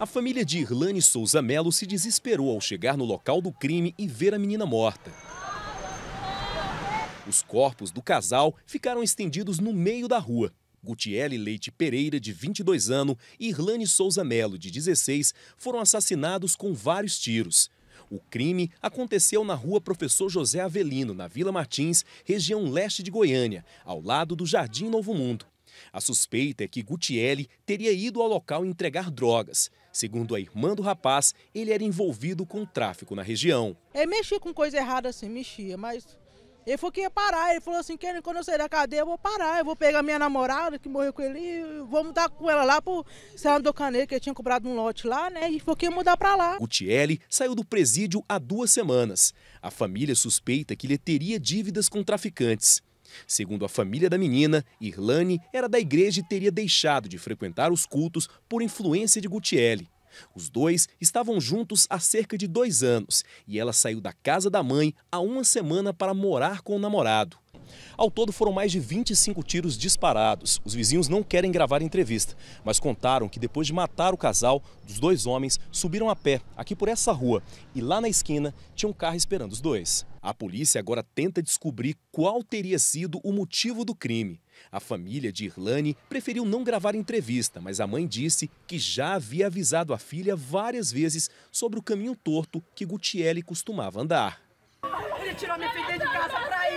A família de Irlane Souza Melo se desesperou ao chegar no local do crime e ver a menina morta. Os corpos do casal ficaram estendidos no meio da rua. Gutiele Leite Pereira, de 22 anos, e Irlane Souza Melo, de 16, foram assassinados com vários tiros. O crime aconteceu na rua Professor José Avelino, na Vila Martins, região leste de Goiânia, ao lado do Jardim Novo Mundo. A suspeita é que Gutielli teria ido ao local entregar drogas. Segundo a irmã do rapaz, ele era envolvido com tráfico na região. Ele mexia com coisa errada assim, mexia, mas ele falou que ia parar. Ele falou assim: quando eu sair da cadeia, eu vou parar. Eu vou pegar minha namorada que morreu com ele e vou mudar com ela lá pro Serrano do Caneiro, que ele tinha comprado um lote lá, né? E falou que ia mudar pra lá. Gutielli saiu do presídio há duas semanas. A família suspeita que ele teria dívidas com traficantes. Segundo a família da menina, Irlane era da igreja e teria deixado de frequentar os cultos por influência de Gutielli. Os dois estavam juntos há cerca de dois anos e ela saiu da casa da mãe há uma semana para morar com o namorado. Ao todo, foram mais de 25 tiros disparados. Os vizinhos não querem gravar entrevista, mas contaram que depois de matar o casal, os dois homens subiram a pé aqui por essa rua e lá na esquina tinha um carro esperando os dois. A polícia agora tenta descobrir qual teria sido o motivo do crime. A família de Irlane preferiu não gravar entrevista, mas a mãe disse que já havia avisado a filha várias vezes sobre o caminho torto que Gutielli costumava andar. Ele tirou minha filha de casa pra